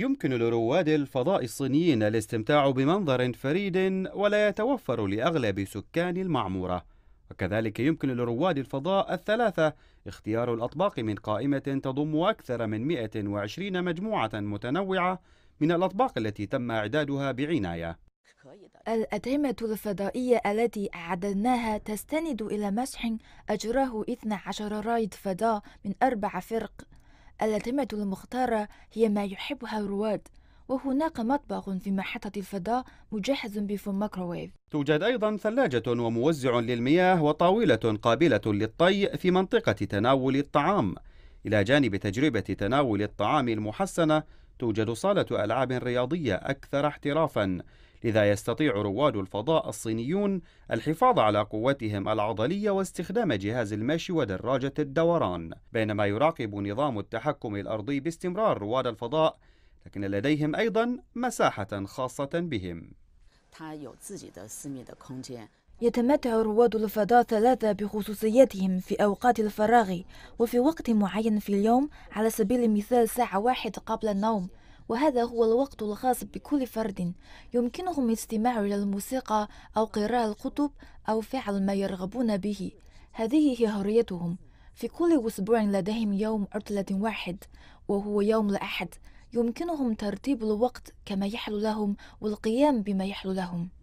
يمكن لرواد الفضاء الصينيين الاستمتاع بمنظر فريد ولا يتوفر لأغلب سكان المعمورة وكذلك يمكن لرواد الفضاء الثلاثة اختيار الأطباق من قائمة تضم أكثر من 120 مجموعة متنوعة من الأطباق التي تم إعدادها بعناية الأدعمة الفضائية التي أعددناها تستند إلى مسح أجراه 12 رائد فضاء من أربع فرق الأطعمة المختارة هي ما يحبها الرواد وهناك مطبخ في محطة الفضاء مجهز بفم ميكروويف توجد أيضا ثلاجة وموزع للمياه وطاولة قابلة للطي في منطقة تناول الطعام إلى جانب تجربة تناول الطعام المحسنة توجد صالة ألعاب رياضية أكثر احترافاً لذا يستطيع رواد الفضاء الصينيون الحفاظ على قوتهم العضلية واستخدام جهاز المشي ودراجة الدوران بينما يراقب نظام التحكم الأرضي باستمرار رواد الفضاء لكن لديهم أيضا مساحة خاصة بهم يتمتع رواد الفضاء ثلاثة بخصوصيتهم في أوقات الفراغ وفي وقت معين في اليوم على سبيل المثال ساعة واحد قبل النوم وهذا هو الوقت الخاص بكل فرد يمكنهم الاستماع إلى الموسيقى أو قراءة الكتب أو فعل ما يرغبون به هذه هي حريتهم في كل أسبوع لديهم يوم عطلة واحد وهو يوم الأحد يمكنهم ترتيب الوقت كما يحلو لهم والقيام بما يحلو لهم